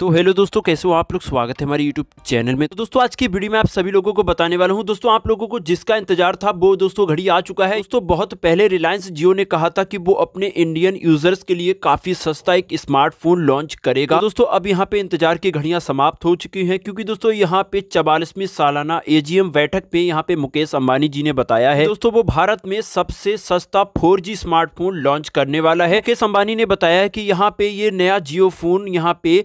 तो हेलो दोस्तों कैसे हो आप लोग स्वागत है हमारे यूट्यूब चैनल में तो दोस्तों आज की वीडियो में आप सभी लोगों को बताने वाला हूं दोस्तों आप लोगों को जिसका इंतजार था वो दोस्तों घड़ी आ चुका है दोस्तों बहुत पहले रिलायंस जियो ने कहा था कि वो अपने इंडियन यूजर्स के लिए काफी सस्ता एक स्मार्टफोन लॉन्च करेगा तो दोस्तों अब यहाँ पे इंतजार की घड़िया समाप्त हो चुकी है क्यूँकी दोस्तों यहाँ पे चवालीसवीं सालाना एजीएम बैठक पे यहाँ पे मुकेश अम्बानी जी ने बताया है दोस्तों वो भारत में सबसे सस्ता फोर स्मार्टफोन लॉन्च करने वाला है मुकेश अम्बानी ने बताया की यहाँ पे ये नया जियो फोन यहाँ पे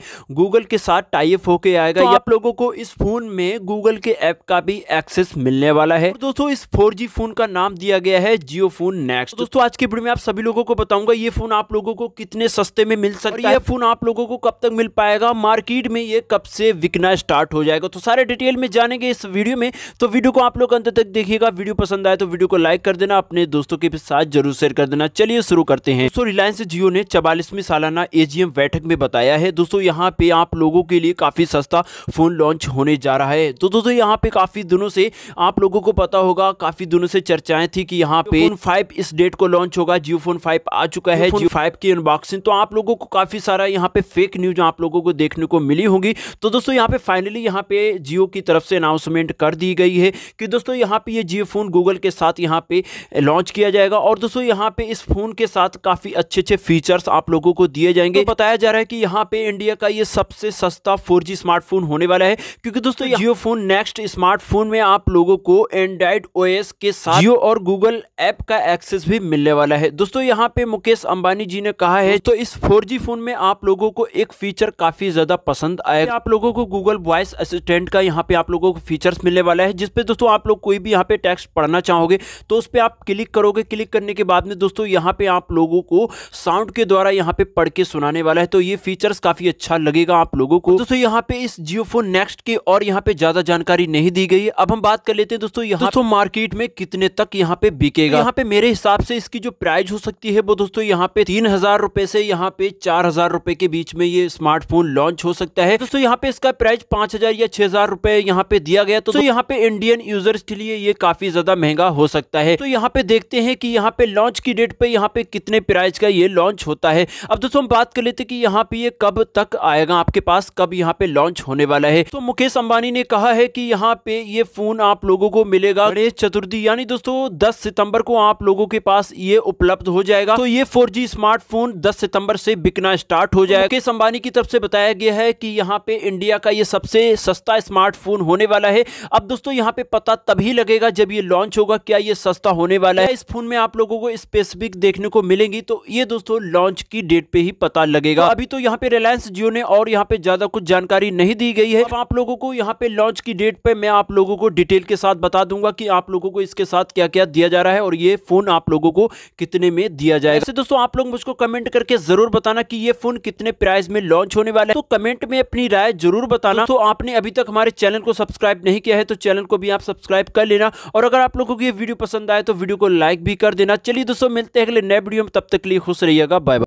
गूगल के साथ टाइप होके आएगा तो आप लोगों को इस फोन में गूगल के ऐप का भी एक्सेस मिलने वाला है दोस्तों इस फोर फोन का नाम दिया गया है जियो फोन नेक्स्ट दोस्तों आज की वीडियो में आप सभी लोगों को बताऊंगा ये फोन आप लोगों को कितने सस्ते में मिल सकता है ये फोन आप लोगों को कब तक मिल पाएगा मार्केट में ये कब से बिकना स्टार्ट हो जाएगा तो सारे डिटेल में जानेंगे इस वीडियो में तो वीडियो को आप लोग अंत तक देखिएगा वीडियो पसंद आए तो वीडियो को लाइक कर देना अपने दोस्तों के साथ जरूर शेयर कर देना चलिए शुरू करते हैं दोस्तों रिलायंस जियो ने चवालीसवीं सालाना एजीएम बैठक में बताया है दोस्तों यहाँ पे आप लोगों के लिए काफ़ी सस्ता फ़ोन लॉन्च होने जा रहा है तो दोस्तों यहाँ पे काफ़ी दिनों से आप लोगों को पता होगा काफ़ी दिनों से चर्चाएं थी कि यहाँ पे फाइव इस डेट को लॉन्च होगा जियो फोन फाइव आ चुका है जियो फाइव की अनबॉक्सिंग तो आप लोगों को काफ़ी सारा यहाँ पे फेक न्यूज आप लोगों को देखने को मिली होगी तो दोस्तों यहाँ पे फाइनली यहाँ पे जियो की तरफ से अनाउंसमेंट कर दी गई है कि दोस्तों यहाँ पे ये जियो फोन गूगल के साथ यहाँ पे लॉन्च किया जाएगा और दोस्तों यहाँ पे इस फोन के साथ काफ़ी अच्छे अच्छे फीचर्स आप लोगों को दिए जाएंगे तो बताया जा रहा है कि यहाँ पे इंडिया का ये सब सबसे सस्ता फोर स्मार्टफोन होने वाला है क्योंकि दोस्तों जियो फोन नेक्स्ट स्मार्टफोन में आप लोगों को एंड्रॉइड ओ के साथ जियो और गूगल ऐप का एक्सेस भी मिलने वाला है दोस्तों यहाँ पे मुकेश अंबानी जी ने कहा है तो इस फोर फोन में आप लोगों को एक फीचर काफी ज्यादा पसंद आएगा आप लोगों को गूगल वॉइस असिस्टेंट का यहाँ पे आप लोगों को फीचर्स मिलने वाला है जिसपे दोस्तों आप लोग कोई भी यहाँ पे टेक्स्ट पढ़ना चाहोगे तो उस पर आप क्लिक करोगे क्लिक करने के बाद में दोस्तों यहाँ पे आप लोगों को साउंड के द्वारा यहाँ पे पढ़ के सुनाने वाला है तो ये फीचर्स काफी अच्छा लगेगा मिलेगा आप लोगों को दोस्तों यहाँ पे इस जियो फोन नेक्स्ट की और यहाँ पे ज्यादा जानकारी नहीं दी गई अब हम बात कर लेते हैं दोस्तों यहाँ दोस्तों मार्केट में कितने तक यहाँ पे बिकेगा यहाँ पे मेरे हिसाब से इसकी जो प्राइस हो सकती है वो दोस्तों यहाँ पे तीन हजार रुपए से यहाँ पे चार हजार रुपए के बीच में ये स्मार्टफोन लॉन्च हो सकता है दोस्तों यहाँ पे इसका प्राइस पांच हजार या छह हजार रुपए यहाँ पे दिया गया तो यहाँ पे इंडियन यूजर्स के लिए ये काफी ज्यादा महंगा हो सकता है तो यहाँ पे देखते हैं कि यहाँ पे लॉन्च की डेट पे यहाँ पे कितने प्राइस का ये लॉन्च होता है अब दोस्तों हम बात कर लेते कि यहाँ पे ये कब तक आएगा आपके पास कब यहाँ पे लॉन्च होने वाला है तो मुकेश अंबानी ने कहा है कि यहाँ पे ये फोन आप लोगों को मिलेगा गणेश चतुर्थी यानी दोस्तों दस सितंबर को आप लोगों के पास ये उपलब्ध हो जाएगा तो ये फोर स्मार्टफोन दस सितंबर से बिकना स्टार्ट हो जाएगा मुकेश अंबानी की तरफ से बताया गया है की यहाँ पे इंडिया का ये सबसे सस्ता स्मार्टफोन होने वाला है अब दोस्तों यहाँ पे पता तभी लगेगा जब ये लॉन्च होगा क्या ये सस्ता होने वाला है इस फोन में आप लोगों को स्पेसिफिक देखने को मिलेगी तो ये दोस्तों लॉन्च की डेट पे ही पता लगेगा अभी तो यहाँ पे रिलायंस जियो ने और और यहाँ पे ज़्यादा कुछ जानकारी नहीं दी गई है अब आप लोगों को यहाँ पे लॉन्च की डेट पे मैं आप लोगों को डिटेल के साथ बता दूंगा कि आप लोगों को इसके साथ क्या क्या दिया जा रहा है और ये फ़ोन आप लोगों को कितने में दिया जाएगा दोस्तों आप लोग मुझको कमेंट करके ज़रूर बताना की ये फ़ोन कितने प्राइस में लॉन्च होने वाला है तो कमेंट में अपनी राय जरूर बताना तो आपने अभी तक हमारे चैनल को सब्सक्राइब नहीं किया है तो चैनल को भी आप सब्सक्राइब कर लेना और अगर आप लोगों को ये वीडियो पसंद आए तो वीडियो को लाइक भी कर देना चलिए दोस्तों मिलते हैं अगले नए वीडियो में तब तक लिए खुश रहिएगा बाय